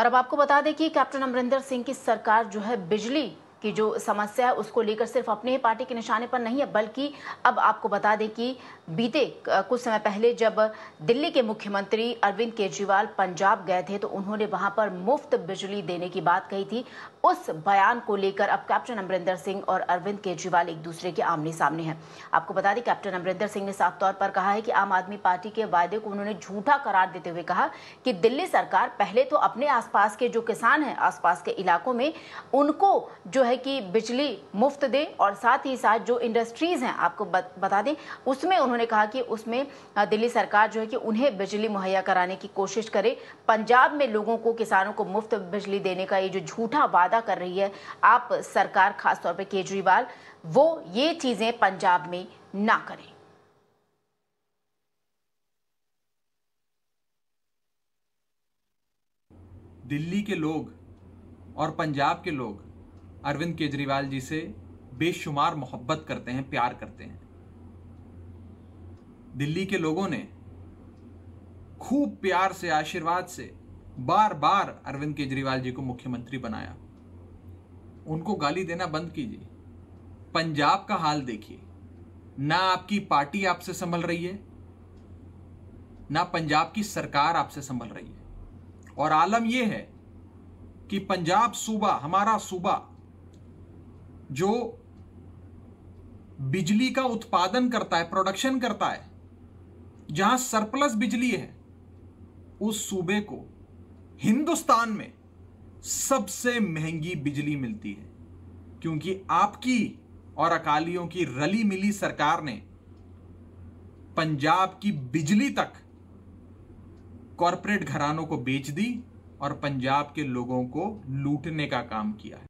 और अब आपको बता दें कि कैप्टन अमरिंदर सिंह की सरकार जो है बिजली कि जो समस्या है उसको लेकर सिर्फ अपने ही पार्टी के निशाने पर नहीं है बल्कि अब आपको बता दें कि बीते कुछ समय पहले जब दिल्ली के मुख्यमंत्री अरविंद केजरीवाल पंजाब गए थे तो उन्होंने वहां पर मुफ्त बिजली देने की बात कही थी उस बयान को लेकर अब कैप्टन अमरिंदर सिंह और अरविंद केजरीवाल एक दूसरे के आमने सामने हैं आपको बता दें कैप्टन अमरिंदर सिंह ने साफ तौर पर कहा है कि आम आदमी पार्टी के वायदे को उन्होंने झूठा करार देते हुए कहा कि दिल्ली सरकार पहले तो अपने आसपास के जो किसान हैं आसपास के इलाकों में उनको जो है है कि बिजली मुफ्त दें और साथ ही साथ जो इंडस्ट्रीज़ हैं आपको बता दें उसमें उन्होंने कहा कि उसमें दिल्ली सरकार जो है कि उन्हें बिजली मुहैया कराने की कोशिश करे पंजाब में लोगों को किसानों को मुफ्त बिजली देने का ये जो झूठा वादा कर रही है आप सरकार खासतौर पर केजरीवाल वो ये चीज़ें पंजाब में ना करें दिल्ली के लोग और पंजाब के लोग अरविंद केजरीवाल जी से बेशुमार मोहब्बत करते हैं प्यार करते हैं दिल्ली के लोगों ने खूब प्यार से आशीर्वाद से बार बार अरविंद केजरीवाल जी को मुख्यमंत्री बनाया उनको गाली देना बंद कीजिए पंजाब का हाल देखिए ना आपकी पार्टी आपसे संभल रही है ना पंजाब की सरकार आपसे संभल रही है और आलम यह है कि पंजाब सूबा हमारा सूबा जो बिजली का उत्पादन करता है प्रोडक्शन करता है जहां सरप्लस बिजली है उस सूबे को हिंदुस्तान में सबसे महंगी बिजली मिलती है क्योंकि आपकी और अकालियों की रली मिली सरकार ने पंजाब की बिजली तक कॉरपोरेट घरानों को बेच दी और पंजाब के लोगों को लूटने का काम किया है